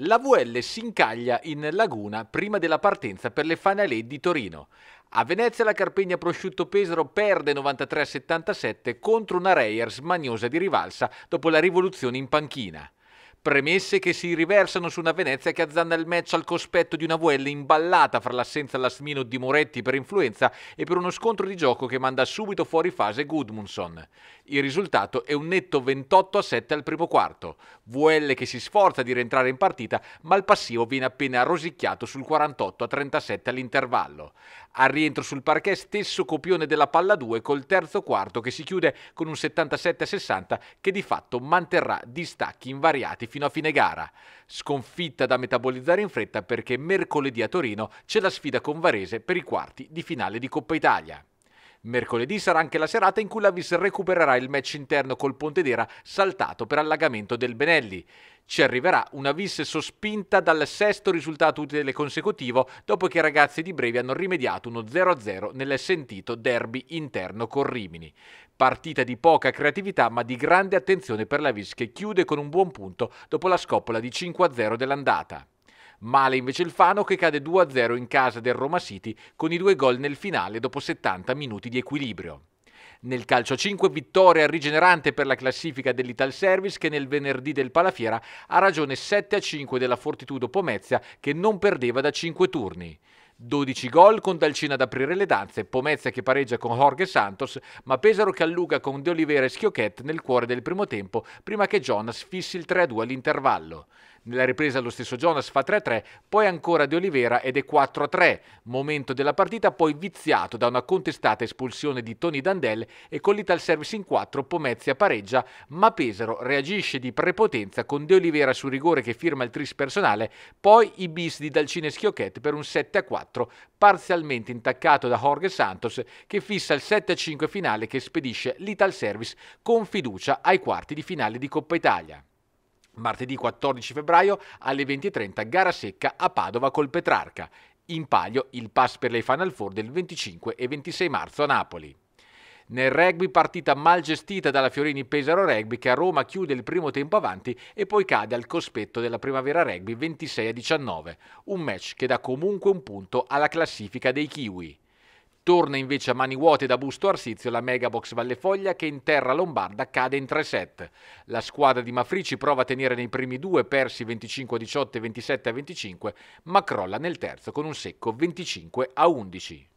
La VL si incaglia in laguna prima della partenza per le Fanalè di Torino. A Venezia la Carpegna Prosciutto Pesaro perde 93-77 contro una Reyers maniosa di rivalsa dopo la rivoluzione in panchina. Premesse che si riversano su una Venezia che azzanna il match al cospetto di una VL imballata fra l'assenza last minute di Moretti per influenza e per uno scontro di gioco che manda subito fuori fase Gudmundsson. Il risultato è un netto 28 a 7 al primo quarto. VL che si sforza di rientrare in partita, ma il passivo viene appena rosicchiato sul 48 a 37 all'intervallo. Al rientro sul parquet stesso copione della palla 2 col terzo quarto che si chiude con un 77 a 60 che di fatto manterrà distacchi invariati fino a fine gara. Sconfitta da metabolizzare in fretta perché mercoledì a Torino c'è la sfida con Varese per i quarti di finale di Coppa Italia. Mercoledì sarà anche la serata in cui l'Avis recupererà il match interno col Pontedera saltato per allagamento del Benelli. Ci arriverà una vis sospinta dal sesto risultato utile consecutivo dopo che i ragazzi di Brevi hanno rimediato uno 0-0 nel sentito derby interno con Rimini. Partita di poca creatività ma di grande attenzione per la vis che chiude con un buon punto dopo la scoppola di 5-0 dell'andata. Male invece il Fano che cade 2-0 in casa del Roma City con i due gol nel finale dopo 70 minuti di equilibrio. Nel calcio 5 vittoria rigenerante per la classifica dell'Ital Service che nel venerdì del Palafiera ha ragione 7-5 della Fortitudo Pomezia che non perdeva da 5 turni. 12 gol con Dalcina ad aprire le danze, Pomezia che pareggia con Jorge Santos, ma Pesaro che alluga con De Oliveira e Schiocchet nel cuore del primo tempo prima che Jonas fissi il 3-2 all'intervallo. Nella ripresa lo stesso Jonas fa 3-3, poi ancora De Olivera ed è 4-3, momento della partita poi viziato da una contestata espulsione di Tony Dandel e con l'Ital Service in 4 Pomezia pareggia, ma Pesaro reagisce di prepotenza con De Olivera sul rigore che firma il tris personale, poi i bis di Dalcine Schiocchetti per un 7-4 parzialmente intaccato da Jorge Santos che fissa il 7-5 finale che spedisce l'Ital Service con fiducia ai quarti di finale di Coppa Italia. Martedì 14 febbraio alle 20.30 gara secca a Padova col Petrarca. In palio il pass per le Final Four del 25 e 26 marzo a Napoli. Nel rugby partita mal gestita dalla Fiorini Pesaro Rugby che a Roma chiude il primo tempo avanti e poi cade al cospetto della Primavera Rugby 26 a 19, un match che dà comunque un punto alla classifica dei Kiwi. Torna invece a mani vuote da Busto Arsizio la Megabox Vallefoglia che in terra lombarda cade in tre set. La squadra di Mafrici prova a tenere nei primi due, persi 25-18 e 27-25, ma crolla nel terzo con un secco 25-11.